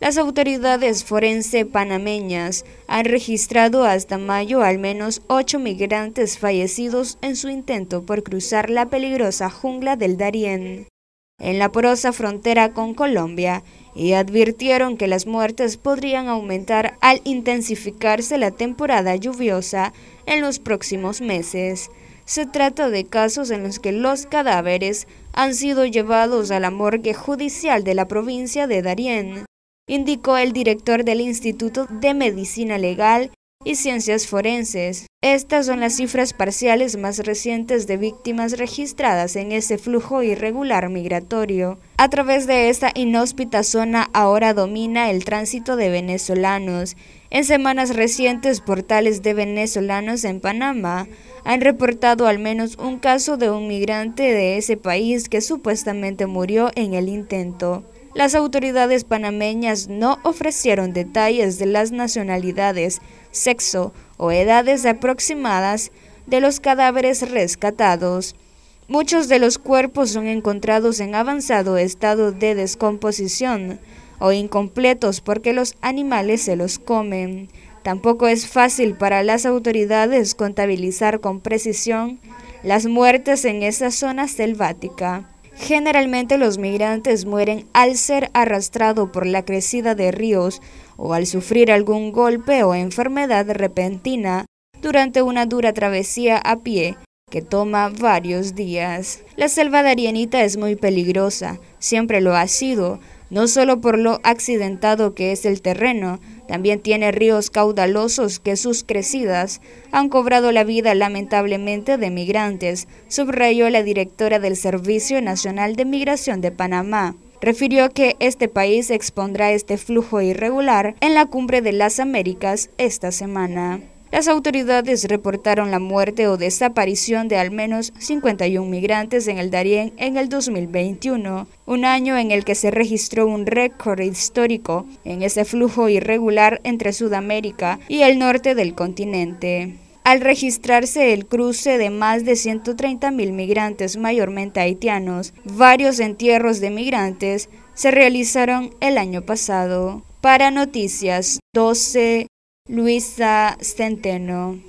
Las autoridades forense panameñas han registrado hasta mayo al menos ocho migrantes fallecidos en su intento por cruzar la peligrosa jungla del Darién, en la porosa frontera con Colombia, y advirtieron que las muertes podrían aumentar al intensificarse la temporada lluviosa en los próximos meses. Se trata de casos en los que los cadáveres han sido llevados a la morgue judicial de la provincia de Darién indicó el director del Instituto de Medicina Legal y Ciencias Forenses. Estas son las cifras parciales más recientes de víctimas registradas en ese flujo irregular migratorio. A través de esta inhóspita zona ahora domina el tránsito de venezolanos. En semanas recientes, portales de venezolanos en Panamá han reportado al menos un caso de un migrante de ese país que supuestamente murió en el intento. Las autoridades panameñas no ofrecieron detalles de las nacionalidades, sexo o edades aproximadas de los cadáveres rescatados. Muchos de los cuerpos son encontrados en avanzado estado de descomposición o incompletos porque los animales se los comen. Tampoco es fácil para las autoridades contabilizar con precisión las muertes en esa zona selvática. Generalmente los migrantes mueren al ser arrastrado por la crecida de ríos o al sufrir algún golpe o enfermedad repentina durante una dura travesía a pie que toma varios días. La selva Arienita es muy peligrosa, siempre lo ha sido, no solo por lo accidentado que es el terreno, también tiene ríos caudalosos que sus crecidas han cobrado la vida lamentablemente de migrantes, subrayó la directora del Servicio Nacional de Migración de Panamá refirió que este país expondrá este flujo irregular en la Cumbre de las Américas esta semana. Las autoridades reportaron la muerte o desaparición de al menos 51 migrantes en el Darién en el 2021, un año en el que se registró un récord histórico en ese flujo irregular entre Sudamérica y el norte del continente al registrarse el cruce de más de 130.000 migrantes, mayormente haitianos. Varios entierros de migrantes se realizaron el año pasado. Para Noticias 12. Luisa Centeno.